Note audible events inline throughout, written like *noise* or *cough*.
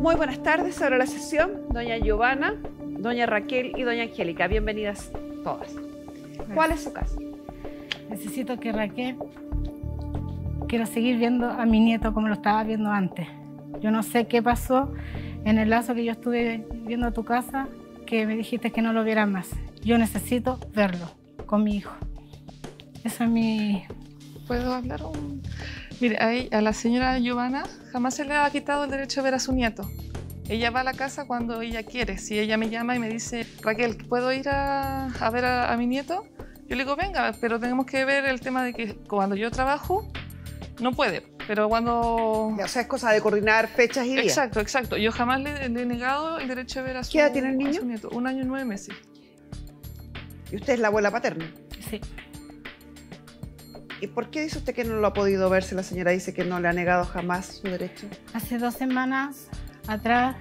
Muy buenas tardes, sobre la sesión, doña Giovanna, doña Raquel y doña Angélica. Bienvenidas todas. ¿Cuál es su caso? Necesito que Raquel, quiero seguir viendo a mi nieto como lo estaba viendo antes. Yo no sé qué pasó en el lazo que yo estuve viendo a tu casa, que me dijiste que no lo viera más. Yo necesito verlo con mi hijo. Eso es mi... ¿Puedo hablar? Un... Mire, ahí a la señora Giovanna jamás se le ha quitado el derecho a ver a su nieto. Ella va a la casa cuando ella quiere. Si ella me llama y me dice, Raquel, ¿puedo ir a, ver a, mi nieto? Yo le digo, venga, pero tenemos que ver el tema de que cuando yo trabajo, no puede. Pero cuando... O sea, es cosa de coordinar fechas y días. Exacto, exacto. Yo jamás le, he negado el derecho a ver a su, ¿Qué edad tiene el niño? nieto. Un año y nueve meses. ¿Y usted es la abuela paterna? Sí. ¿Y por qué dice usted que no lo ha podido ver si la señora dice que no le ha negado jamás su derecho? Hace dos semanas atrás,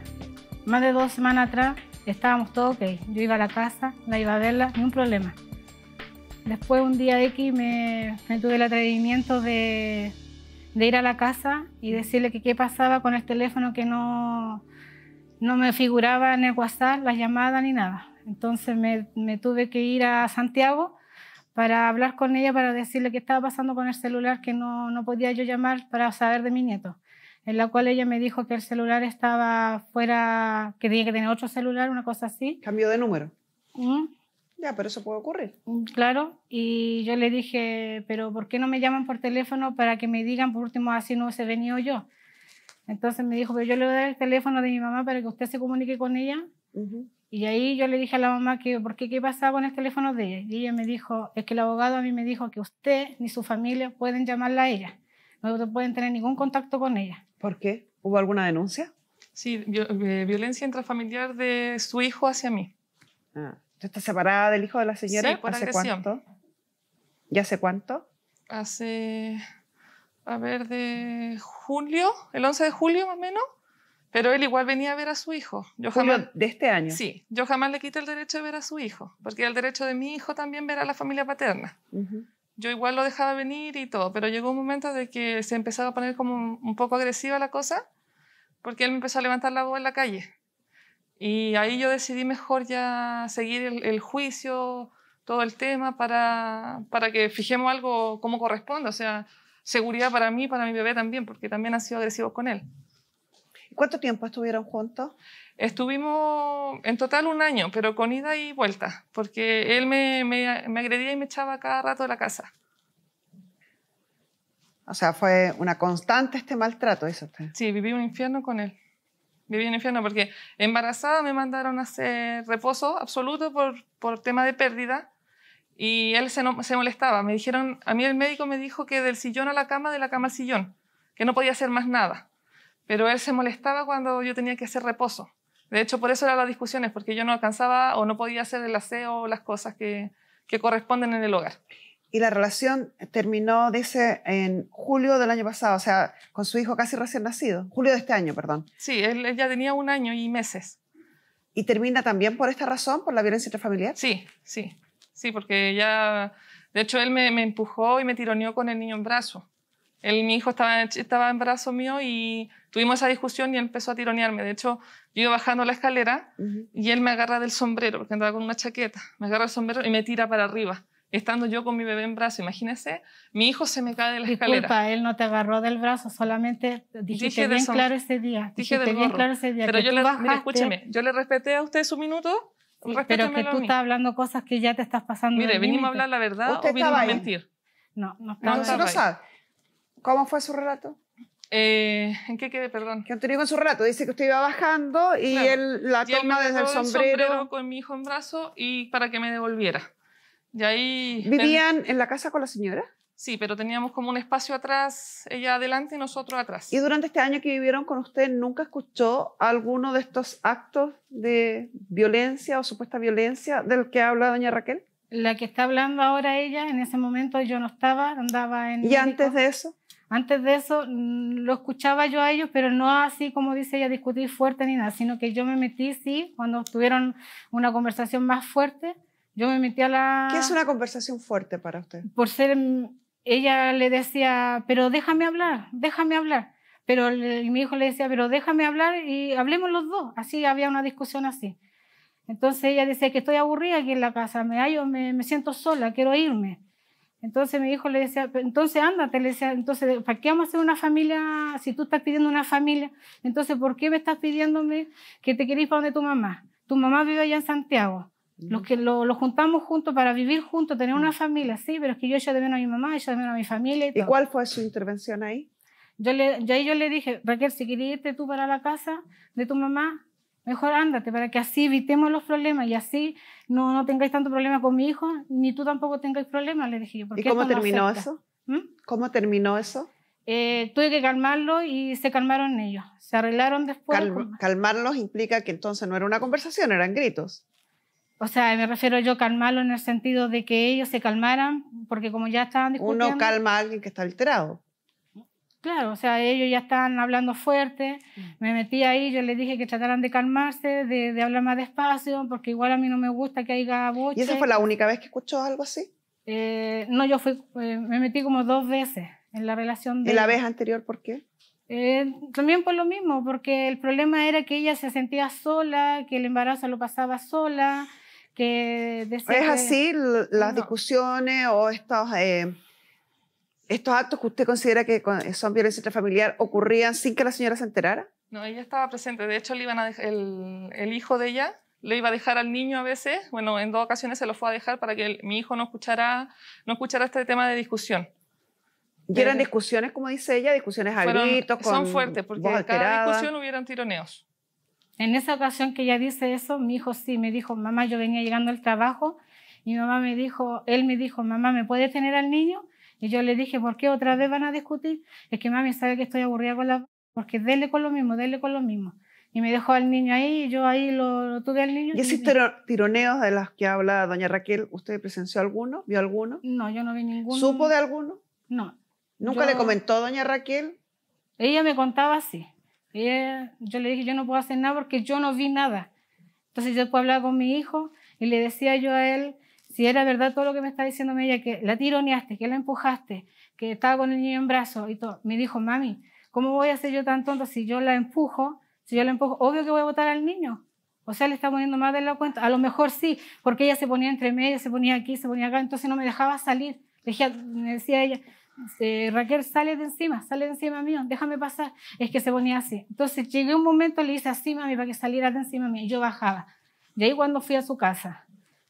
más de dos semanas atrás, estábamos todos ok. Yo iba a la casa, la iba a verla, ni un problema. Después un día X me, tuve el atrevimiento de, ir a la casa y decirle que qué pasaba con el teléfono que no, no me figuraba en el WhatsApp, las llamadas ni nada. Entonces me tuve que ir a Santiago para hablar con ella, para decirle qué estaba pasando con el celular, que no, no podía yo llamar para saber de mi nieto, en la cual ella me dijo que el celular estaba fuera, que tenía que tener otro celular, una cosa así. Cambio de número. Mm. Ya, pero eso puede ocurrir. Mm, claro, y yo le dije, pero ¿por qué no me llaman por teléfono para que me digan por último así no se venido yo? Entonces me dijo, pero yo le voy a dar el teléfono de mi mamá para que usted se comunique con ella. Y ahí yo le dije a la mamá que, ¿por qué qué pasaba con el teléfono de ella? Y ella me dijo, es que el abogado a mí me dijo que usted ni su familia pueden llamarla a ella, no pueden tener ningún contacto con ella. ¿Por qué? ¿Hubo alguna denuncia? Sí, eh, violencia intrafamiliar de su hijo hacia mí. Ah, está separada del hijo de la señora? Sí, ¿Hace cuánto? ¿Ya hace cuánto? Hace, a ver, de julio, el 11 de julio más o menos, pero él igual venía a ver a su hijo. Yo jamás, ¿De este año? Sí, yo jamás le quito el derecho de ver a su hijo, porque era el derecho de mi hijo también ver a la familia paterna. Yo igual lo dejaba venir y todo, pero llegó un momento de que se empezaba a poner como un, poco agresiva la cosa, porque él me empezó a levantar la voz en la calle. Y ahí yo decidí mejor ya seguir el, juicio, todo el tema, para, para que fijemos algo como corresponde, o sea, seguridad para mí, para mi bebé también, porque también ha sido agresivo con él. ¿Cuánto tiempo estuvieron juntos? Estuvimos en total un año, pero con ida y vuelta, porque él me, agredía y me echaba cada rato de la casa. O sea, fue una constante este maltrato, eso. Sí, viví un infierno con él. Viví un infierno porque embarazada me mandaron a hacer reposo absoluto por, tema de pérdida y él se, no, se, molestaba. Me dijeron, a mí el médico me dijo que del sillón a la cama, de la cama al sillón, que no podía hacer más nada. Pero él se molestaba cuando yo tenía que hacer reposo. De hecho, por eso eran las discusiones, porque yo no alcanzaba o no podía hacer el aseo o las cosas que, corresponden en el hogar. Y la relación terminó, dice, en julio del año pasado, o sea, con su hijo casi recién nacido, julio de este año, perdón. Sí, él, ya tenía un año y meses. ¿Y termina también por esta razón, por la violencia intrafamiliar? Sí, sí, sí, porque ya, de hecho, él me, empujó y me tironeó con el niño en brazos mi hijo estaba, estaba en brazo mío y tuvimos esa discusión y él empezó a tironearme. De hecho, yo iba bajando la escalera y él me agarra del sombrero, porque andaba con una chaqueta. Me agarra el sombrero y me tira para arriba, estando yo con mi bebé en brazo. Imagínese, mi hijo se me cae de la escalera. Disculpa, él no te agarró del brazo, solamente dijiste dije bien claro ese día. Dije del bien claro ese día. Pero yo le, yo le respeté a usted su minuto. Sí, pero que tú estás hablando cosas que ya te estás pasando. Mire, venimos a hablar la verdad o venimos a mentir. No, no, no, no, ¿Cómo fue su relato? Eh, ¿En qué quedé? Perdón. Que anterior con su relato. Dice que usted iba bajando y él la toma desde el sombrero. el con mi hijo en brazo y para que me devolviera. Y ahí... ¿Vivían en la casa con la señora? Sí, pero teníamos como un espacio atrás, ella adelante y nosotros atrás. ¿Y durante este año que vivieron con usted nunca escuchó alguno de estos actos de violencia o supuesta violencia del que habla doña Raquel? La que está hablando ahora ella, en ese momento yo no estaba, andaba en... ¿Y antes de eso? Antes de eso mm, lo escuchaba yo a ellos, pero no así como dice ella, discutir fuerte ni nada, sino que yo me metí, sí, cuando tuvieron una conversación más fuerte, yo me metí a la... ¿Qué es una conversación fuerte para usted? Por ser, mm, ella le decía, pero déjame hablar, déjame hablar. Pero mi hijo le decía, pero déjame hablar y hablemos los dos. Así había una discusión así. Entonces ella decía que estoy aburrida aquí en la casa, me me siento sola, quiero irme. Entonces mi hijo le decía, entonces ándate, le decía, entonces, ¿para qué vamos a hacer una familia si tú estás pidiendo una familia? Entonces, ¿por qué me estás pidiéndome que te querís para donde tu mamá? Tu mamá vive allá en Santiago. Los que lo, juntamos juntos para vivir juntos, tener una mm. familia, sí, pero es que yo ya de menos a mi mamá, ella de menos a mi familia. ¿Y, todo. ¿Y cuál fue su intervención ahí? Yo, le, ahí yo le dije, Raquel, si querías irte tú para la casa de tu mamá, mejor ándate, para que así evitemos los problemas y así no, no tengáis tanto problema con mi hijo, ni tú tampoco tengáis problema, le dije yo. ¿Y ¿Mm? cómo terminó, eso? ¿Cómo terminó eso? tuve que calmarlo y se calmaron ellos. Se arreglaron después. calmarlos implica que entonces no era una conversación, eran gritos. O sea, me refiero yo calmarlo en el sentido de que ellos se calmaran, porque como ya estaban discutiendo. Uno calma a alguien que está alterado. Claro, o sea, ellos ya estaban hablando fuerte, mm. me metí ahí, yo les dije que trataran de calmarse, de, hablar más despacio, porque igual a mí no me gusta que haya boche. ¿Y esa fue la única vez que escuchó algo así? Eh, no, yo fui, eh, me metí como dos veces en la relación de... ¿En la vez anterior por qué? Eh, también por lo mismo, porque el problema era que ella se sentía sola, que el embarazo lo pasaba sola, que... ¿Es así las discusiones o estos estos actos que usted considera que son violencia intrafamiliar ocurrían sin que la señora se enterara? No, ella estaba presente. De hecho, le iban a el, el, hijo de ella le iba a dejar al niño a veces. Bueno, en dos ocasiones se lo fue a dejar para que mi hijo no escuchara, no escuchara este tema de discusión. ¿Y eran discusiones, como dice ella, discusiones a gritos, con Son fuertes, porque en cada discusión hubieran tironeos. En esa ocasión que ella dice eso, mi hijo sí me dijo, mamá, yo venía llegando al trabajo, mi mamá me dijo, él me dijo, mamá, ¿me puede tener al niño? Y yo le dije, ¿por qué otra vez van a discutir? Es que mami sabe que estoy aburrida con la... Porque dele con lo mismo, dele con lo mismo. Y me dejó al niño ahí y yo ahí lo, tuve al niño. ¿Y esos tironeos de los que habla doña Raquel, usted presenció alguno? ¿Vio alguno? No, yo no vi ninguno. ¿Supo de alguno? No. ¿Nunca le comentó doña Raquel? Ella me contaba así. Y yo le dije, yo no puedo hacer nada porque yo no vi nada. Entonces yo después hablaba con mi hijo y le decía yo a él, si era verdad todo lo que me está diciendo ella, que la tironeaste, que la empujaste, que estaba con el niño en brazos y todo, me dijo, mami, ¿cómo voy a ser yo tan tonta si yo la empujo? Si yo la empujo, obvio que voy a votar al niño. O sea, le está poniendo más de la cuenta. A lo mejor sí, porque ella se ponía entre medio, se ponía aquí, se ponía acá, entonces no me dejaba salir. me decía ella, eh, Raquel, sale de encima, sale de encima mío, déjame pasar. Es que se ponía así. Entonces llegué un momento, le hice así, mami, para que saliera de encima mío. Y yo bajaba. De ahí cuando fui a su casa,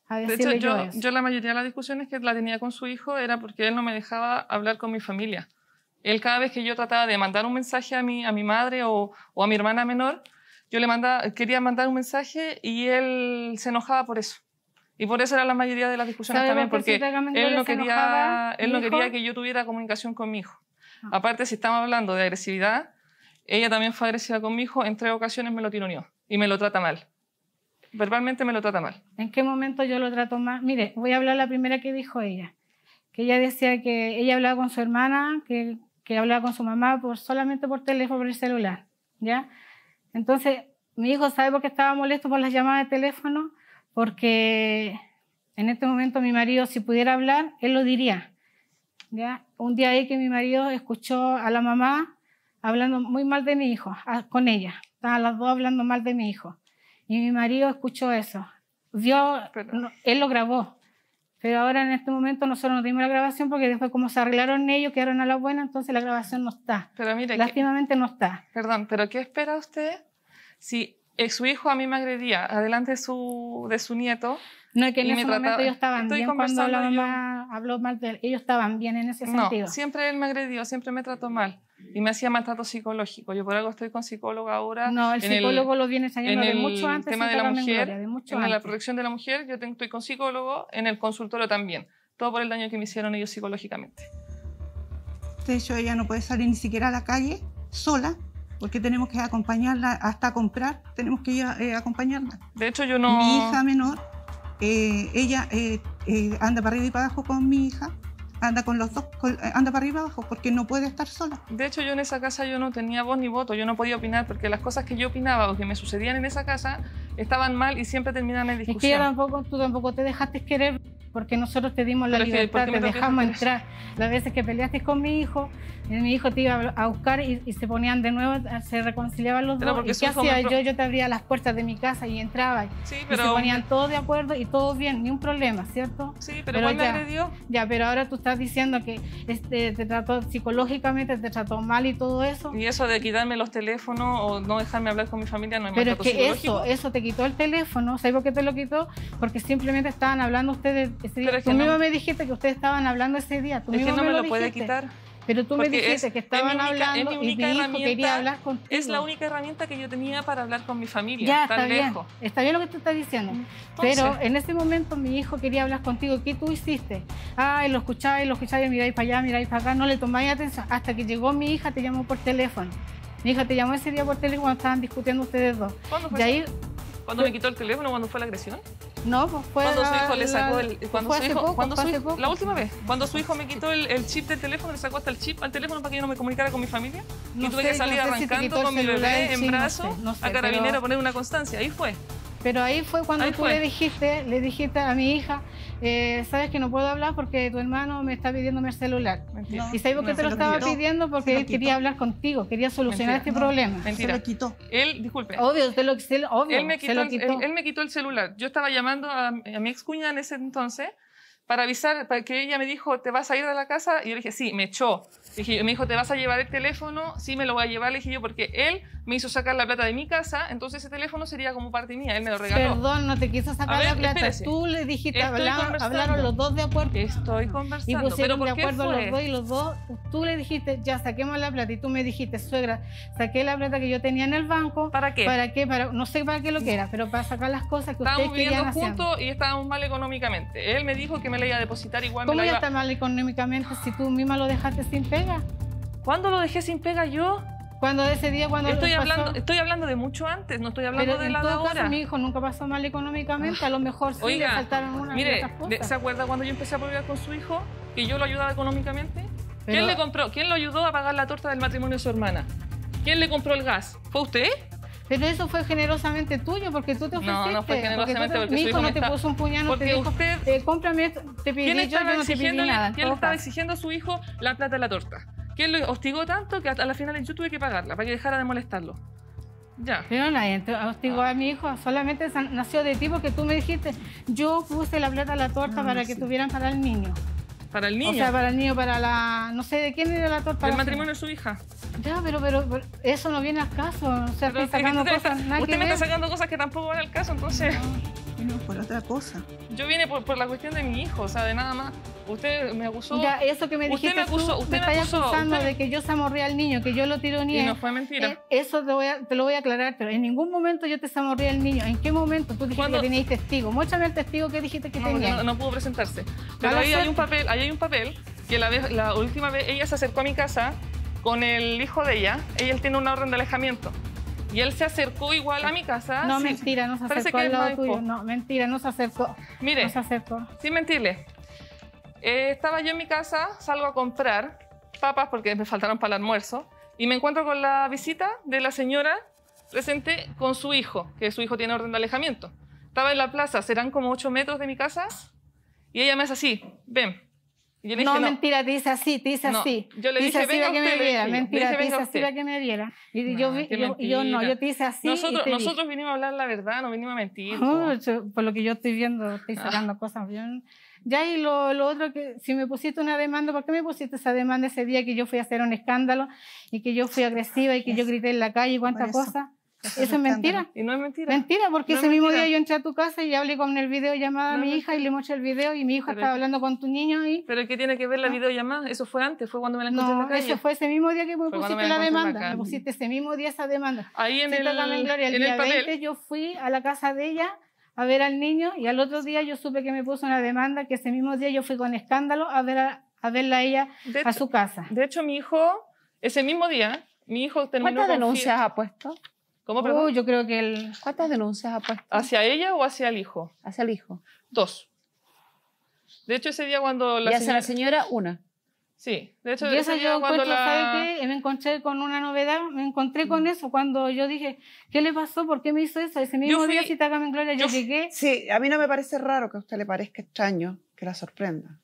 de hecho, yo, la mayoría de las discusiones que la tenía con su hijo era porque él no me dejaba hablar con mi familia. Él cada vez que yo trataba de mandar un mensaje a mi, a mi madre o, a mi hermana menor, yo le mandaba, quería mandar un mensaje y él se enojaba por eso. Y por eso era la mayoría de las discusiones también, porque él no, quería, él no quería que yo tuviera comunicación con mi hijo. Ah. Aparte, si estamos hablando de agresividad, ella también fue agresiva con mi hijo, en tres ocasiones me lo tironeó y me lo trata mal verbalmente me lo trata mal. ¿En qué momento yo lo trato mal? Mire, voy a hablar la primera que dijo ella, que ella decía que ella hablaba con su hermana, que, hablaba con su mamá por, solamente por teléfono, por el celular, ¿ya? Entonces, mi hijo sabe por qué estaba molesto por las llamadas de teléfono, porque en este momento mi marido, si pudiera hablar, él lo diría, ¿ya? Un día ahí que mi marido escuchó a la mamá hablando muy mal de mi hijo, con ella, estaban las dos hablando mal de mi hijo. Y mi marido escuchó eso. Dios, él lo grabó. Pero ahora en este momento nosotros no tenemos la grabación porque después como se arreglaron ellos, quedaron a la buena, entonces la grabación no está. Pero mire, lástimamente no está. Perdón, pero ¿qué espera usted si eh, su hijo a mí me agredía adelante su, de su nieto? No, es que en ese momento ellos estaban bien cuando la mamá habló mal de él. Ellos estaban bien en ese sentido. No, siempre él me agredió, siempre me trató mal y me hacía maltrato psicológico. Yo por algo estoy con psicóloga ahora. No, el psicólogo lo viene saliendo de mucho antes. Tema de la mujer, en la protección de la mujer, yo tengo, estoy con psicólogo, en el consultorio también. Todo por el daño que me hicieron ellos psicológicamente. De hecho, ella no puede salir ni siquiera a la calle sola porque tenemos que acompañarla hasta comprar, tenemos que a eh, acompañarla. De hecho, yo no... Mi hija menor, eh, ella eh, anda para arriba y para abajo con mi hija anda con los dos, eh, anda para arriba abajo, porque no puede estar sola. De hecho, yo en esa casa yo no tenía voz ni voto, yo no podía opinar, porque las cosas que yo opinaba o que me sucedían en esa casa estaban mal y siempre terminaban en discusión. Es tampoco, tú tampoco te dejaste querer porque nosotros te dimos la libertad, te dejamos entrar. Las veces que peleaste con mi hijo, eh, mi hijo te iba a buscar y, se ponían de nuevo, se reconciliaban los dos. ¿Y qué hacía yo? Yo te abría las puertas de mi casa y entraba. pero... Y se ponían todos de acuerdo y todos bien, ni un problema, ¿cierto? Sí, pero, ya, Ya, pero ahora tú estás diciendo que este, te trató psicológicamente, te trató mal y todo eso. Y eso de quitarme los teléfonos o no dejarme hablar con mi familia no es Pero que eso, eso te quitó el teléfono, ¿sabes por qué te lo quitó? Porque simplemente estaban hablando ustedes tú mismo me dijiste que ustedes estaban hablando ese día. Tú es no me, lo, puede quitar. Pero tú me dijiste que estaban hablando y mi hijo quería hablar contigo. Es la única herramienta que yo tenía para hablar con mi familia, ya, está Bien, está bien lo que tú estás diciendo. pero en ese momento mi hijo quería hablar contigo. ¿Qué tú hiciste? ah lo escucháis, lo escucháis, miráis para allá, miráis para acá. No le tomáis atención. Hasta que llegó mi hija, te llamó por teléfono. Mi hija te llamó ese día por teléfono cuando estaban discutiendo ustedes dos. ¿Cuándo fue ¿Cuándo me quitó el teléfono? ¿Cuándo fue la agresión? No, pues, fue. Cuando su hijo la, le sacó el. Cuando cuando su hijo La última vez. Cuando su hijo me quitó el, chip del teléfono, le sacó hasta el chip al teléfono para que yo no me comunicara con mi familia. y tuve que salir arrancando con mi bebé en brazos a carabinero a poner una constancia. Ahí fue. Pero ahí fue cuando tú le dijiste, le dijiste a mi hija, eh, sabes que no puedo hablar porque tu hermano me está pidiéndome el celular. y sabes que te lo estaba pidiendo porque él quería hablar contigo, quería solucionar este problema. Se lo quitó. Él, disculpe. Obvio, te lo, se, obvio, él me quitó, Él, me quitó el celular. Yo estaba llamando a, a mi excuña en ese entonces para avisar, para que ella me dijo, ¿te vas a ir de la casa? Y yo le dije, sí, me echó. Dije, me dijo, ¿te vas a llevar el teléfono? Sí, me lo voy a llevar, le dije yo, porque él me hizo sacar la plata de mi casa, entonces ese teléfono sería como parte mía, él me lo regaló. Perdón, no te quiso sacar la plata, tú le dijiste, hablaron los dos de acuerdo. Estoy conversando. Y de acuerdo fue? los dos y los dos, tú le dijiste, ya saquemos la plata, y tú me dijiste, suegra, saqué la plata que yo tenía en el banco. ¿Para qué? ¿Para qué? Para, no sé para qué lo que era, pero para sacar las cosas que ustedes querían Estábamos viviendo juntos y estábamos mal económicamente. Él me dijo que me la iba a depositar igual. ¿Cómo está mal económicamente si tú misma lo dejaste sin fe? Cuando ¿Cuándo lo dejé sin pega yo? Cuando ese día, cuando estoy hablando, estoy hablando de mucho antes, no estoy hablando de la ahora. mi hijo nunca pasó mal económicamente, a lo mejor sí le faltaron mire, ¿se acuerda cuando yo empecé a probar con su hijo y yo lo ayudaba económicamente? ¿Quién le compró? ¿Quién lo ayudó a pagar la torta del matrimonio de su hermana? ¿Quién le compró el gas? ¿Fue usted? Pero eso fue generosamente tuyo porque tú te ofreciste. No, no fue generosamente porque, mi hijo no te puso un puñal, porque te dijo, usted, eh, cómprame, te ¿Quién yo, no te nada. estaba exigiendo a su hijo la plata de la torta? ¿Quién lo hostigó tanto que a la final yo tuve que pagarla para que dejara de molestarlo? Ya. Pero nadie hostigó ah. a mi hijo, solamente nació de ti porque tú me dijiste, yo puse la plata de la torta ah, para que tuvieran para el niño. ¿Para el niño? O sea, para el niño, para la... no sé de quién era la torta. ¿El matrimonio de su hija? Ya, pero, pero, eso no viene al caso. O sea, sacando usted, cosas, usted, me está sacando cosas que tampoco van al caso, entonces. No, por otra cosa. Yo vine por, la cuestión de mi hijo, o sea, de nada más. Usted me acusó. Ya, eso que me dijiste. Usted me acusó. usted me, acusando de que yo samorré al niño, que yo lo tironeé. Y no fue mentira. Eh, eso te, lo voy a aclarar, pero en ningún momento yo te samorré al niño. ¿En qué momento tú dijiste que tenías testigo? Muéstrame el testigo que dijiste que no, tenía. No, no pudo presentarse. Pero ahí hay, un papel, ahí hay un papel que la, la última vez ella se acercó a mi casa con el hijo de ella. Ella tiene una orden de alejamiento. Y él se acercó igual a mi casa. No, mentira, no se acercó No, mentira, no se acercó. Mire, no se acercó. sin mentirle. Eh, estaba yo en mi casa, salgo a comprar papas porque me faltaron para el almuerzo. Y me encuentro con la visita de la señora presente con su hijo, que su hijo tiene orden de alejamiento. Estaba en la plaza, serán como 8 metros de mi casa. Y ella me hace así, ven, no, mentira, te hice así, te hice así. Yo le dije, venga que me viera. Mentira, te hice así para que me viera. Y yo, no, yo te hice así. Nosotros, nosotros vinimos a hablar la verdad, no vinimos a mentir. Oh, por lo que yo estoy viendo, estoy ah. sacando cosas. ya, y lo, otro, que si me pusiste una demanda, ¿por qué me pusiste esa demanda ese día que yo fui a hacer un escándalo y que yo fui agresiva y que yo grité en la calle y cuántas cosas? Eso es mentira. Y no es mentira. Mentira, porque ese mismo día yo entré a tu casa y hablé con el videollamada a mi hija y le mostré el video y mi hija estaba hablando con tu niño y... ¿Pero qué tiene que ver la ah. videollamada? Eso fue antes, fue cuando me la encontré en la calle. eso fue ese mismo día que me pusiste la demanda. me pusiste ese mismo día esa demanda. Ahí en el, en el papel. yo fui a la casa de ella a ver al niño y al otro día yo supe que me puso una demanda que ese mismo día yo fui con escándalo a ver a, verla a ella a su casa. De hecho, mi hijo, ese mismo día, mi hijo terminó... ¿Cuántas denuncias ha puesto? yo creo que el... ¿Cuántas denuncias ha puesto? ¿Hacia ella o hacia el hijo? Hacia el hijo. Dos. De hecho, ese día cuando la y hacia la señora, una. Sí, de hecho, y ese yo cuando la... ¿sabe Me encontré con una novedad, me encontré con mm. eso cuando yo dije, ¿qué le pasó? ¿Por qué me hizo eso? Ese mismo día, si está mi gloria, yo, yo llegué... Sí, a mí no me parece raro que a usted le parezca extraño que la sorprenda.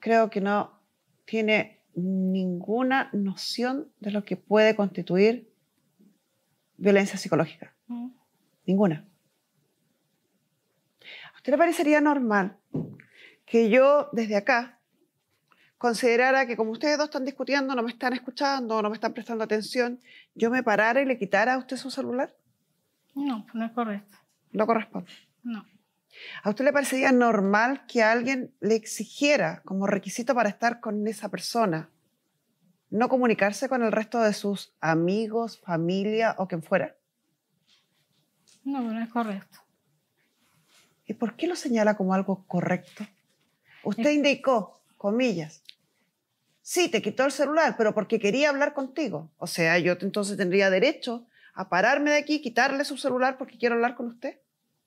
Creo que no tiene ninguna noción de lo que puede constituir violencia psicológica. Mm. Ninguna. ¿A usted le parecería normal que yo desde acá considerara que como ustedes dos están discutiendo, no me están escuchando, no me están prestando atención, yo me parara y le quitara a usted su celular? No, no es correcto. No corresponde. No. ¿A usted le parecería normal que alguien le exigiera como requisito para estar con esa persona no comunicarse con el resto de sus amigos, familia o quien fuera? No, no es correcto. ¿Y por qué lo señala como algo correcto? Usted indicó, comillas, sí, te quitó el celular, pero porque quería hablar contigo. O sea, yo entonces tendría derecho a pararme de aquí, quitarle su celular porque quiero hablar con usted.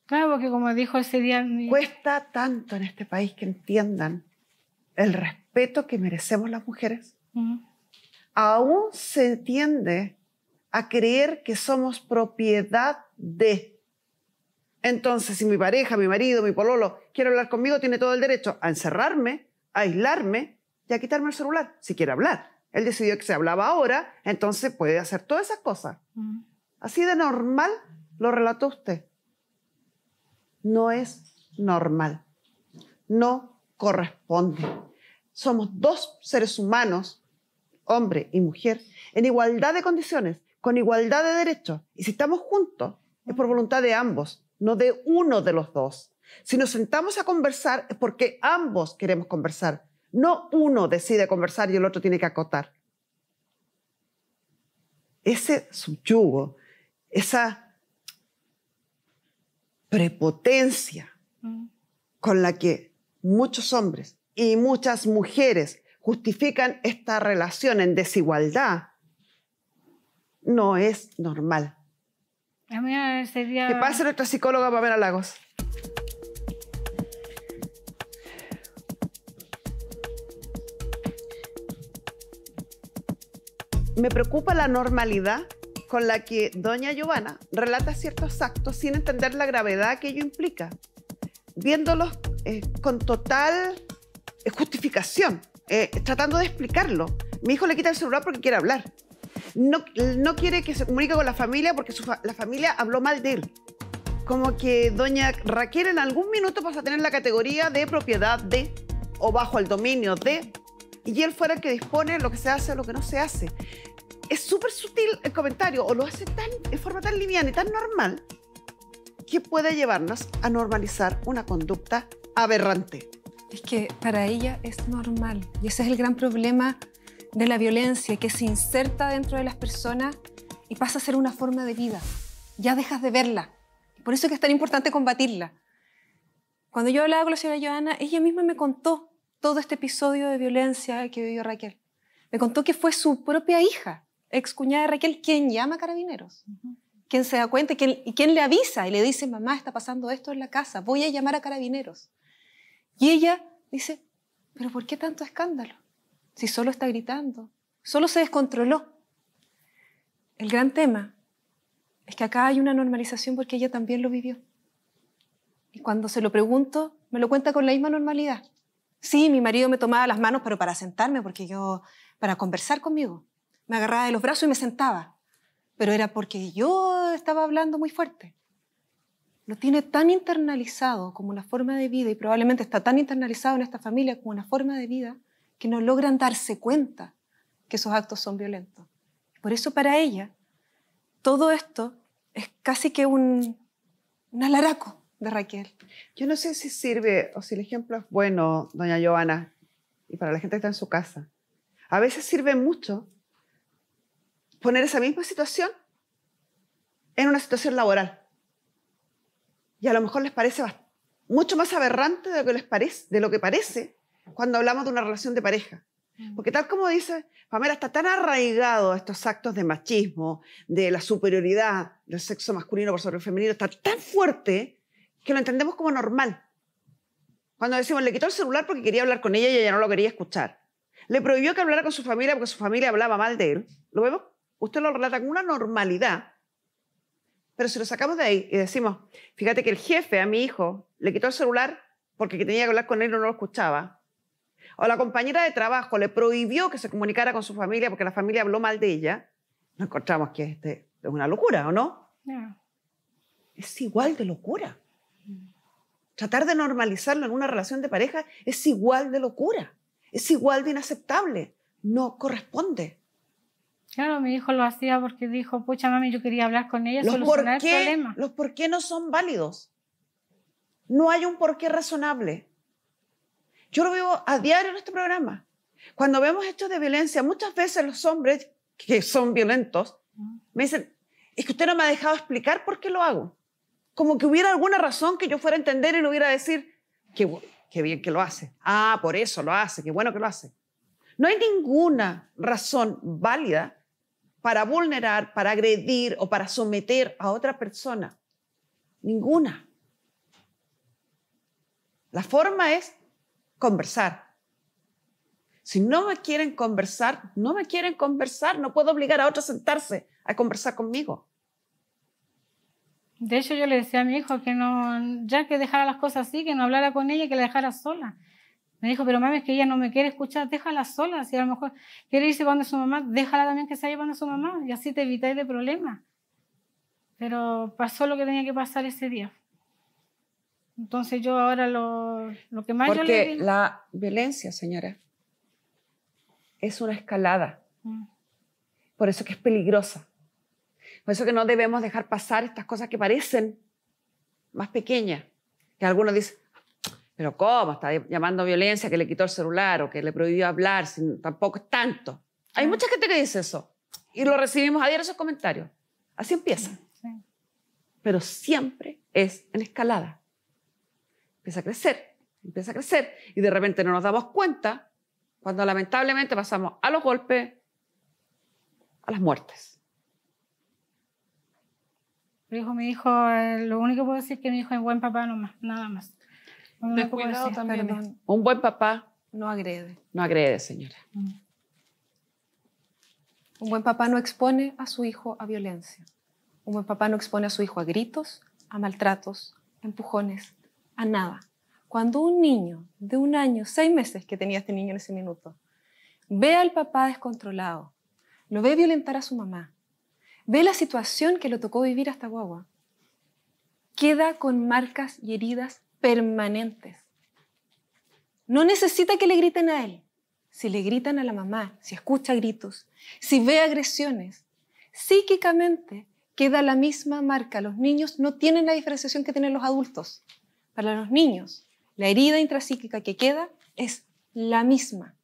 Claro, porque como dijo ese día... Cuesta tanto en este país que entiendan el respeto que merecemos las mujeres. Aún se tiende a creer que somos propiedad de. Entonces, si mi pareja, mi marido, mi pololo quiere hablar conmigo, tiene todo el derecho a encerrarme, a aislarme y a quitarme el celular, si quiere hablar. Él decidió que se hablaba ahora, entonces puede hacer todas esas cosas. Así de normal lo relató usted no es normal, no corresponde. Somos dos seres humanos, hombre y mujer, en igualdad de condiciones, con igualdad de derechos. Y si estamos juntos, es por voluntad de ambos, no de uno de los dos. Si nos sentamos a conversar, es porque ambos queremos conversar. No uno decide conversar y el otro tiene que acotar. Ese subyugo, esa prepotencia con la que muchos hombres y muchas mujeres justifican esta relación en desigualdad no es normal. Qué pasa Que nuestra psicóloga Lagos. Me preocupa la normalidad con la que doña Giovanna relata ciertos actos sin entender la gravedad que ello implica, viéndolos eh, con total eh, justificación, eh, tratando de explicarlo. Mi hijo le quita el celular porque quiere hablar. No, no quiere que se comunique con la familia porque la familia habló mal de él. Como que doña Raquel en algún minuto pasa a tener la categoría de propiedad de o bajo el dominio de y él fuera el que dispone lo que se hace o lo que no se hace. Es súper sutil el comentario, o lo hace tan, de forma tan liviana y tan normal, que puede llevarnos a normalizar una conducta aberrante. Es que para ella es normal, y ese es el gran problema de la violencia, que se inserta dentro de las personas y pasa a ser una forma de vida. Ya dejas de verla. Por eso es que es tan importante combatirla. Cuando yo hablaba con la señora Joana, ella misma me contó todo este episodio de violencia que vivió Raquel. Me contó que fue su propia hija, excuñada de Raquel, quien llama a carabineros, quien se da cuenta y quien le avisa y le dice, mamá, está pasando esto en la casa, voy a llamar a carabineros. Y ella dice, pero ¿por qué tanto escándalo? Si solo está gritando, solo se descontroló. El gran tema es que acá hay una normalización porque ella también lo vivió. Y cuando se lo pregunto, me lo cuenta con la misma normalidad. Sí, mi marido me tomaba las manos, pero para sentarme, porque yo, para conversar conmigo. Me agarraba de los brazos y me sentaba. Pero era porque yo estaba hablando muy fuerte. Lo tiene tan internalizado como una forma de vida y probablemente está tan internalizado en esta familia como una forma de vida que no logran darse cuenta que esos actos son violentos. Por eso para ella todo esto es casi que un, un alaraco Raquel. Yo no sé si sirve o si el ejemplo es bueno, doña Joana y para la gente que está en su casa. A veces sirve mucho poner esa misma situación en una situación laboral. Y a lo mejor les parece mucho más aberrante de lo que les parece, de lo que parece cuando hablamos de una relación de pareja. Mm. Porque tal como dice Pamela, está tan arraigado a estos actos de machismo, de la superioridad del sexo masculino por sobre el femenino, está tan fuerte que lo entendemos como normal. Cuando decimos, le quitó el celular porque quería hablar con ella y ella no lo quería escuchar. Le prohibió que hablara con su familia porque su familia hablaba mal de él. Lo vemos, usted lo relata con una normalidad. Pero si lo sacamos de ahí y decimos, fíjate que el jefe a mi hijo le quitó el celular porque tenía que hablar con él y no lo escuchaba. O la compañera de trabajo le prohibió que se comunicara con su familia porque la familia habló mal de ella. Nos encontramos que este, es una locura, ¿o no? No. Es igual de locura tratar de normalizarlo en una relación de pareja es igual de locura, es igual de inaceptable, no corresponde. Claro, mi hijo lo hacía porque dijo, pucha mami, yo quería hablar con ella, los solucionar el problema. Los por qué no son válidos. No hay un por qué razonable. Yo lo veo a diario en este programa. Cuando vemos hechos de violencia, muchas veces los hombres que son violentos me dicen, es que usted no me ha dejado explicar por qué lo hago como que hubiera alguna razón que yo fuera a entender y no hubiera a decir, qué, qué bien que lo hace, ah, por eso lo hace, qué bueno que lo hace. No hay ninguna razón válida para vulnerar, para agredir o para someter a otra persona. Ninguna. La forma es conversar. Si no me quieren conversar, no me quieren conversar, no puedo obligar a otro a sentarse a conversar conmigo. De hecho, yo le decía a mi hijo que no, ya que dejara las cosas así, que no hablara con ella, que la dejara sola. Me dijo, pero mami, es que ella no me quiere escuchar, déjala sola. Si a lo mejor quiere irse cuando su mamá, déjala también que se vaya cuando su mamá y así te evitáis de problemas. Pero pasó lo que tenía que pasar ese día. Entonces yo ahora lo, que más yo le digo... la violencia, señora, es una escalada. Mm. Por eso que es peligrosa. Por eso que no debemos dejar pasar estas cosas que parecen más pequeñas. Que algunos dicen, pero ¿cómo? Está llamando a violencia, que le quitó el celular o que le prohibió hablar, tampoco es tanto. Hay mucha gente que dice eso. Y lo recibimos a diario esos comentarios. Así empieza. Pero siempre es en escalada. Empieza a crecer, empieza a crecer. Y de repente no nos damos cuenta cuando lamentablemente pasamos a los golpes, a las muertes. Mi hijo, me eh, dijo, lo único que puedo decir es que mi hijo es buen papá nomás, nada más. Un buen papá no agrede. No agrede, señora. Mm. Un buen papá no expone a su hijo a violencia. Un buen papá no expone a su hijo a gritos, a maltratos, a empujones, a nada. Cuando un niño de un año, seis meses que tenía este niño en ese minuto, ve al papá descontrolado, lo ve violentar a su mamá, Ve la situación que le tocó vivir hasta guagua. Queda con marcas y heridas permanentes. No necesita que le griten a él. Si le gritan a la mamá, si escucha gritos, si ve agresiones, psíquicamente queda la misma marca. Los niños no tienen la diferenciación que tienen los adultos. Para los niños, la herida intrapsíquica que queda es la misma.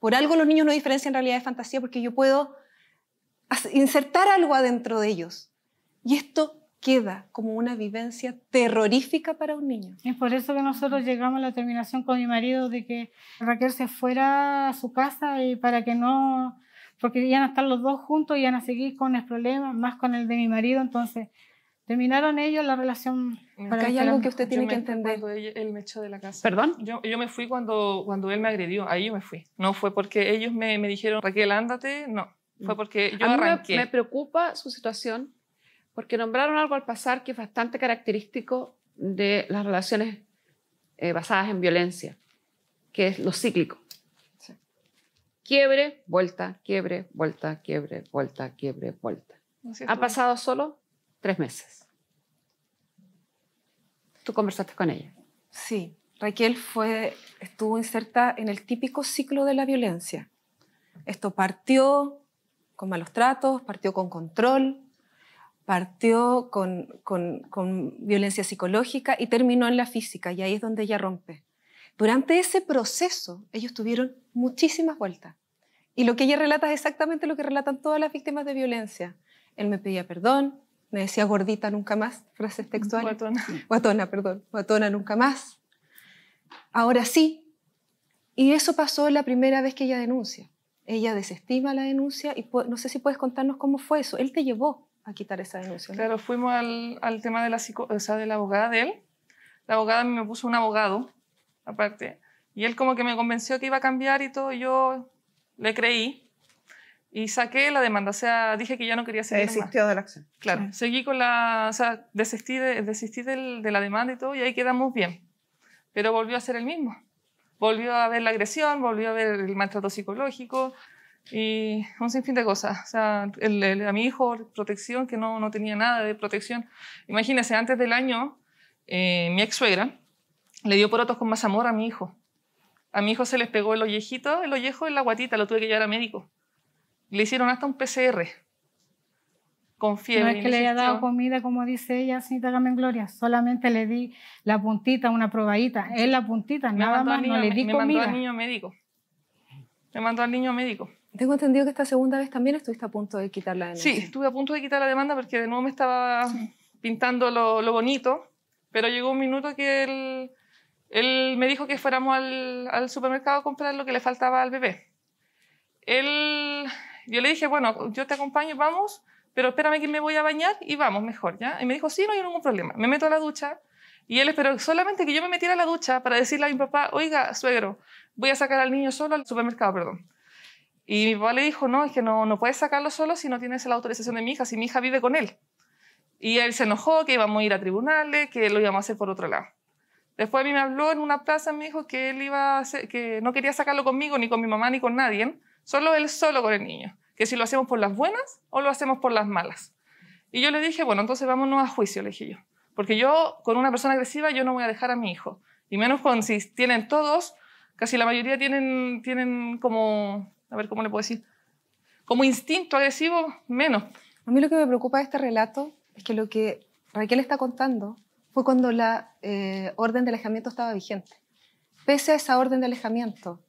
Por algo los niños no diferencian realidad de fantasía porque yo puedo insertar algo adentro de ellos. Y esto queda como una vivencia terrorífica para un niño. Es por eso que nosotros llegamos a la terminación con mi marido de que Raquel se fuera a su casa y para que no, porque iban a estar los dos juntos y iban a seguir con el problema, más con el de mi marido, entonces terminaron ellos la relación. Para hay algo que usted tiene que entender. el mecho de la casa. ¿Perdón? Yo, me fui cuando, cuando él me agredió, ahí yo me fui. No fue porque ellos me, me dijeron, Raquel, ándate, no. Fue mm. porque yo a Mí me, preocupa su situación porque nombraron algo al pasar que es bastante característico de las relaciones eh, basadas en violencia, que es lo cíclico. Quiebre, vuelta, quiebre, vuelta, quiebre, vuelta, quiebre, vuelta. Ha pasado solo tres meses. Tú conversaste con ella. Sí, Raquel fue, estuvo inserta en el típico ciclo de la violencia. Esto partió con malos tratos, partió con control, partió con, violencia psicológica y terminó en la física, y ahí es donde ella rompe. Durante ese proceso, ellos tuvieron muchísimas vueltas. Y lo que ella relata es exactamente lo que relatan todas las víctimas de violencia. Él me pedía perdón, me decía gordita nunca más, frases textuales. Guatona. Guatona, perdón. Guatona nunca más. Ahora sí. Y eso pasó la primera vez que ella denuncia. Ella desestima la denuncia y no sé si puedes contarnos cómo fue eso. Él te llevó a quitar esa denuncia. Claro, fuimos al, tema de la, o sea, de la abogada de él. La abogada me puso un abogado, aparte, y él como que me convenció que iba a cambiar y todo, yo le creí y saqué la demanda, o sea, dije que ya no quería seguir. Desistió de la acción. Claro, seguí con la, o sea, desistí, del, de la demanda y todo, y ahí quedamos bien. Pero volvió a ser el mismo volvió a ver la agresión, volvió a ver el maltrato psicológico y un sinfín de cosas. O sea, a mi hijo, protección, que no, tenía nada de protección. Imagínense, antes del año, eh, mi ex suegra le dio porotos con más amor a mi hijo. A mi hijo se les pegó el ollejito, el ollejo en la guatita, lo tuve que llevar a médico. Le hicieron hasta un PCR. No es que le haya dado comida, como dice ella, señorita Carmen Gloria, solamente le di la puntita, una probadita, es la puntita, nada más, no le di me Mandó al niño médico. Me mandó al niño médico. Tengo entendido que esta segunda vez también estuviste a punto de quitar la demanda. Sí, estuve a punto de quitar la demanda porque de nuevo me estaba pintando lo, bonito, pero llegó un minuto que él, me dijo que fuéramos al, al supermercado a comprar lo que le faltaba al bebé. Él, yo le dije, bueno, yo te acompaño, vamos, pero espérame que me voy a bañar y vamos mejor, ¿ya? Y me dijo, sí, no hay ningún problema. Me meto a la ducha y él esperó solamente que yo me metiera a la ducha para decirle a mi papá, oiga, suegro, voy a sacar al niño solo al supermercado, perdón. Y mi papá le dijo, no, es que no, no puedes sacarlo solo si no tienes la autorización de mi hija, si mi hija vive con él. Y él se enojó, que íbamos a ir a tribunales, que lo íbamos a hacer por otro lado. Después a mí me habló en una plaza, me dijo que él iba que no quería sacarlo conmigo, ni con mi mamá, ni con nadie, solo él solo con el niño que si lo hacemos por las buenas o lo hacemos por las malas. Y yo le dije, bueno, entonces vámonos a juicio, le dije yo, porque yo con una persona agresiva yo no voy a dejar a mi hijo, y menos con si tienen todos, casi la mayoría tienen, tienen como, a ver, ¿cómo le puedo decir? Como instinto agresivo, menos. A mí lo que me preocupa de este relato es que lo que Raquel está contando fue cuando la eh, orden de alejamiento estaba vigente. Pese a esa orden de alejamiento,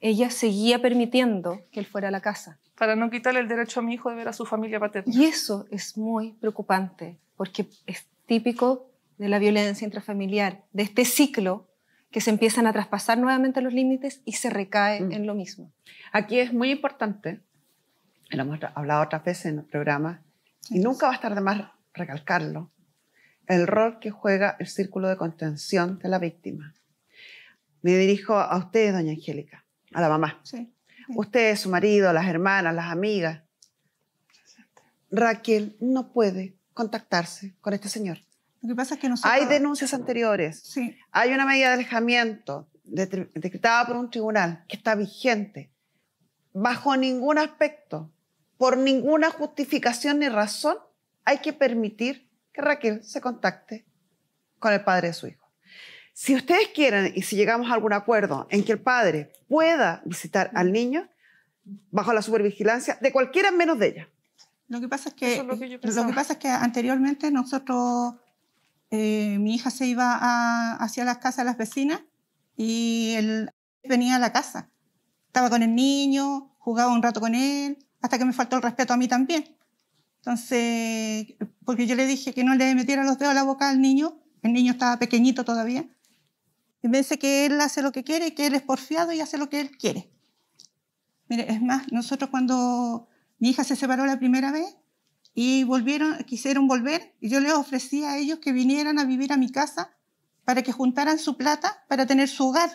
ella seguía permitiendo que él fuera a la casa para no quitarle el derecho a mi hijo de ver a su familia paterna. Y eso es muy preocupante, porque es típico de la violencia intrafamiliar, de este ciclo que se empiezan a traspasar nuevamente los límites y se recae mm. en lo mismo. Aquí es muy importante, lo hemos hablado otras veces en el programa, y nunca va a estar de más recalcarlo, el rol que juega el círculo de contención de la víctima. Me dirijo a usted, doña Angélica, a la mamá. Sí. Usted, su marido, las hermanas, las amigas. Raquel no puede contactarse con este señor. Lo que pasa es que Hay denuncias anteriores. Sí. Hay una medida de alejamiento decretada por un tribunal que está vigente. Bajo ningún aspecto, por ninguna justificación ni razón, hay que permitir que Raquel se contacte con el padre de su hijo. Si ustedes quieren y si llegamos a algún acuerdo en que el padre pueda visitar al niño bajo la supervigilancia de cualquiera menos de ella. Lo que pasa es que, lo, que eh, pasa es que anteriormente nosotros, eh, mi hija se iba hacia las casas de las vecinas y él venía a la casa. Estaba con el niño, jugaba un rato con él, hasta que me faltó el respeto a mí también. Entonces, porque yo le dije que no le metiera los dedos a la boca al niño, el niño estaba pequeñito todavía, y me dice que él hace lo que quiere, que él es porfiado y hace lo que él quiere. Mire, es más, nosotros cuando mi hija se separó la primera vez y volvieron, quisieron volver, y yo les ofrecí a ellos que vinieran a vivir a mi casa para que juntaran su plata para tener su hogar,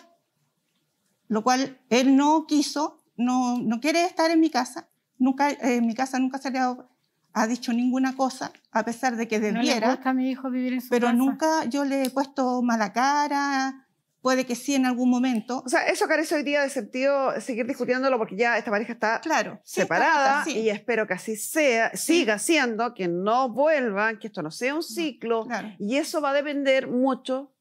lo cual él no quiso, no, no quiere estar en mi casa, nunca, en eh, mi casa nunca se le ha, dicho ninguna cosa, a pesar de que debiera. No mi hijo vivir en su pero nunca yo le he puesto mala cara, puede que sí en algún momento. O sea, eso carece hoy día de sentido seguir discutiéndolo porque ya esta pareja está claro, separada y espero que así sea, siga siendo, que no vuelvan, que esto no sea un ciclo. Y eso va a depender mucho,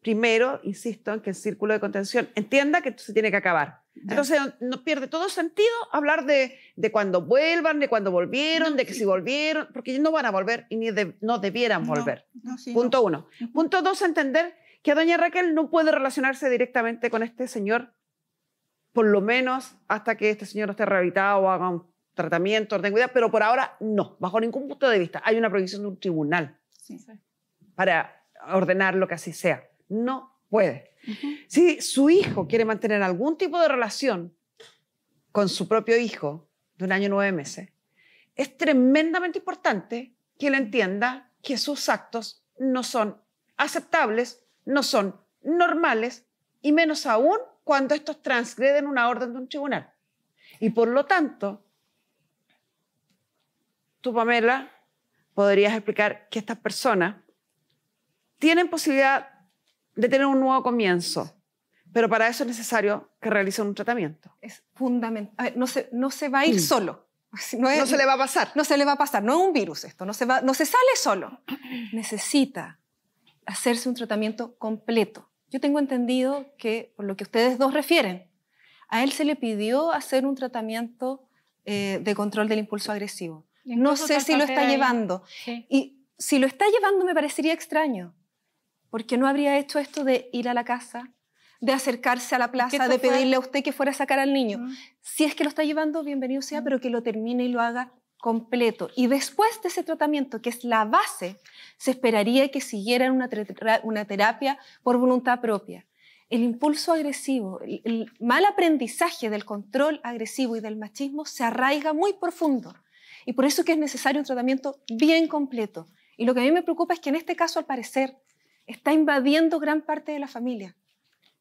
primero, insisto, en que el círculo de contención entienda que esto se tiene que acabar. Entonces, no pierde todo sentido hablar de, de cuando vuelvan, de cuando volvieron, de que si volvieron, porque no van a volver y ni no debieran volver. Punto uno. Punto dos, entender que doña Raquel no puede relacionarse directamente con este señor, por lo menos hasta que este señor esté rehabilitado o haga un tratamiento, orden cuidado, pero por ahora no, bajo ningún punto de vista. Hay una prohibición de un tribunal para ordenar lo que así sea. No puede. Si su hijo quiere mantener algún tipo de relación con su propio hijo de un año y nueve meses, es tremendamente importante que él entienda que sus actos no son aceptables no son normales y menos aún cuando estos transgreden una orden de un tribunal. Y por lo tanto, tú, Pamela, podrías explicar que estas personas tienen posibilidad de tener un nuevo comienzo, pero para eso es necesario que realicen un tratamiento. Es fundamental. No se, no se va a ir mm. solo. No, se le va a pasar. No se le va a pasar. No es un virus esto. No se, va, no se sale solo. *clears throat* Necesita hacerse un tratamiento completo. Yo tengo entendido que, por lo que ustedes dos refieren, a él se le pidió hacer un tratamiento eh, de control del impulso agresivo. No sé si lo está llevando. Y si lo está llevando me parecería extraño, porque no habría hecho esto de ir a la casa, de acercarse a la plaza, de pedirle a usted que fuera a sacar al niño. Mm. Si es que lo está llevando, bienvenido sea, mm. pero que lo termine y lo haga completo. Y después de ese tratamiento, que es la base se esperaría que siguieran una, una terapia por voluntad propia. El impulso agresivo, el, mal aprendizaje del control agresivo y del machismo se arraiga muy profundo. Y por eso que es necesario un tratamiento bien completo. Y lo que a mí me preocupa es que en este caso, al parecer, está invadiendo gran parte de la familia.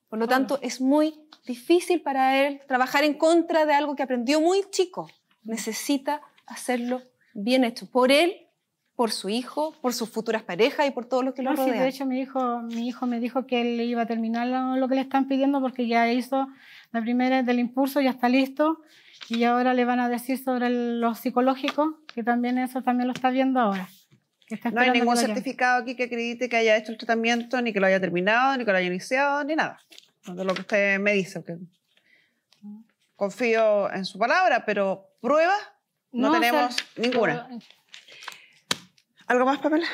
Por lo tanto, es muy difícil para él trabajar en contra de algo que aprendió muy chico. Necesita hacerlo bien hecho, por él por su hijo, por sus futuras parejas y por todo lo que lo rodea. de hecho, mi hijo, mi hijo me dijo que él iba a terminar lo, que le están pidiendo porque ya hizo la primera del impulso, ya está listo y ahora le van a decir sobre lo psicológico, que también eso también lo está viendo ahora. no hay ningún certificado aquí que acredite que haya hecho el tratamiento, ni que lo haya terminado, ni que lo haya iniciado, ni nada. De lo que usted me dice. Que confío en su palabra, pero pruebas no, tenemos ninguna. ¿Algo más, Pamela?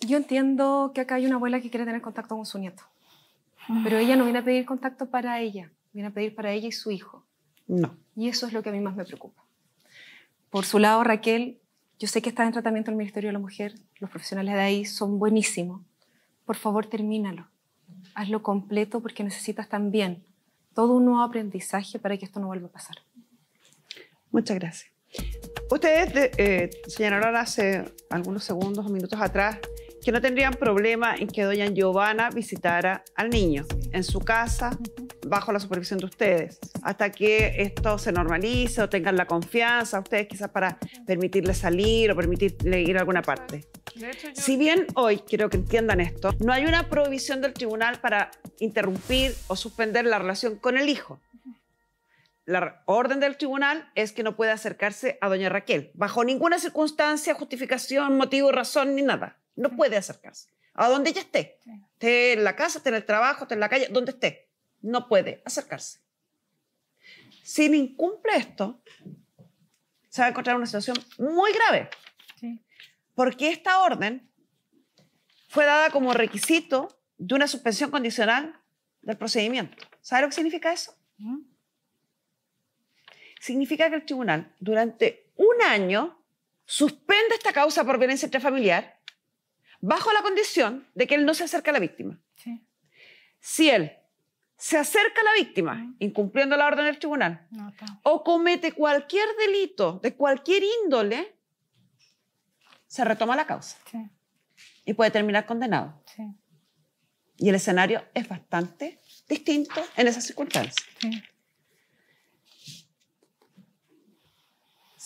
Yo entiendo que acá hay una abuela que quiere tener contacto con su nieto. Pero ella no viene a pedir contacto para ella, viene a pedir para ella y su hijo. No. Y eso es lo que a mí más me preocupa. Por su lado, Raquel, yo sé que estás en tratamiento en el Ministerio de la Mujer, los profesionales de ahí son buenísimos. Por favor, termínalo. Hazlo completo porque necesitas también todo un nuevo aprendizaje para que esto no vuelva a pasar. Muchas gracias. Ustedes eh, señalaron hace algunos segundos o minutos atrás que no tendrían problema en que doña Giovanna visitara al niño en su casa, bajo la supervisión de ustedes, hasta que esto se normalice o tengan la confianza ustedes quizás para permitirle salir o permitirle ir a alguna parte. Si bien hoy, quiero que entiendan esto, no hay una prohibición del tribunal para interrumpir o suspender la relación con el hijo. La orden del tribunal es que no puede acercarse a doña Raquel, bajo ninguna circunstancia, justificación, motivo, razón, ni nada. No puede acercarse. A donde ella esté. Esté en la casa, esté en el trabajo, esté en la calle, donde esté. No puede acercarse. Si incumple esto, se va a encontrar una situación muy grave. Porque esta orden fue dada como requisito de una suspensión condicional del procedimiento. ¿Sabe lo que significa eso? significa que el tribunal durante un año suspende esta causa por violencia intrafamiliar bajo la condición de que él no se acerque a la víctima. Si él se acerca a la víctima incumpliendo la orden del tribunal o comete cualquier delito de cualquier índole, se retoma la causa y puede terminar condenado. Y el escenario es bastante distinto en esas circunstancias.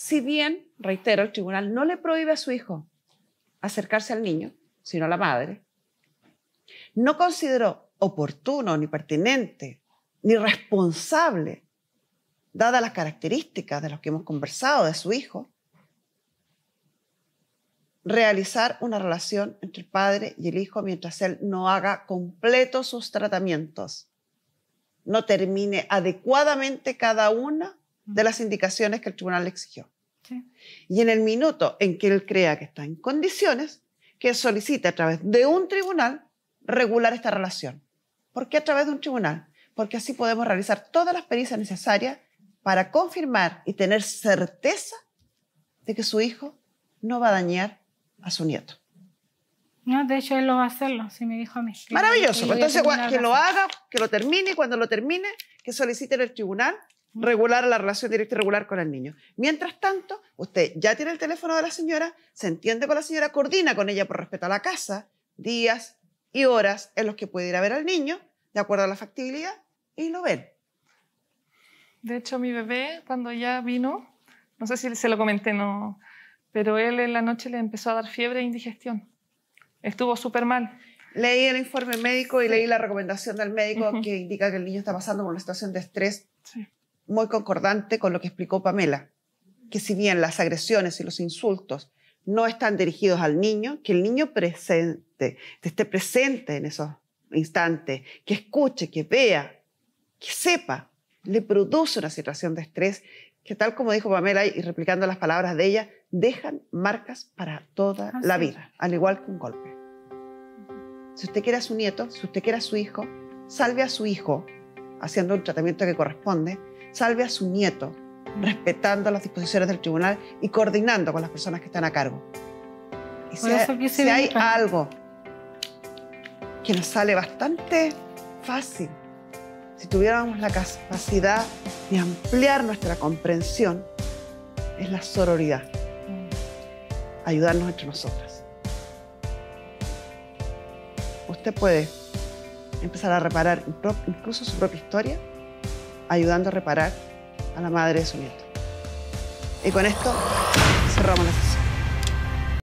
Si bien, reitero, el tribunal no le prohíbe a su hijo acercarse al niño, sino a la madre, no consideró oportuno, ni pertinente, ni responsable, dadas las características de las que hemos conversado de su hijo, realizar una relación entre el padre y el hijo mientras él no haga completos sus tratamientos, no termine adecuadamente cada una de las indicaciones que el tribunal le exigió. Y en el minuto en que él crea que está en condiciones, que solicite a través de un tribunal regular esta relación. ¿Por qué a través de un tribunal? Porque así podemos realizar todas las pericias necesarias para confirmar y tener certeza de que su hijo no va a dañar a su nieto. No, de hecho él lo va a hacerlo, si me dijo a mí. Maravilloso. Entonces, que lo haga, que lo termine y cuando lo termine, que solicite en el tribunal regular la relación directa y regular con el niño. Mientras tanto, usted ya tiene el teléfono de la señora, se entiende con la señora, coordina con ella por respeto a la casa, días y horas en los que puede ir a ver al niño, de acuerdo a la factibilidad, y lo ven. De hecho, mi bebé, cuando ya vino, no sé si se lo comenté, no, pero él en la noche le empezó a dar fiebre e indigestión. Estuvo súper mal. Leí el informe médico y leí la recomendación del médico que indica que el niño está pasando por una situación de estrés sí muy concordante con lo que explicó Pamela, que si bien las agresiones y los insultos no están dirigidos al niño, que el niño presente, esté presente en esos instantes, que escuche, que vea, que sepa, le produce una situación de estrés que tal como dijo Pamela y replicando las palabras de ella, dejan marcas para toda la vida, al igual que un golpe. Si usted quiere a su nieto, si usted quiere a su hijo, salve a su hijo haciendo el tratamiento que corresponde, salve a su nieto, respetando las disposiciones del tribunal y coordinando con las personas que están a cargo. Y si, hay, si hay algo que nos sale bastante fácil, si tuviéramos la capacidad de ampliar nuestra comprensión, es la sororidad, mm. ayudarnos entre nosotras. Usted puede empezar a reparar incluso su propia historia ayudando a reparar a la madre de su nieto. Y con esto cerramos la sesión.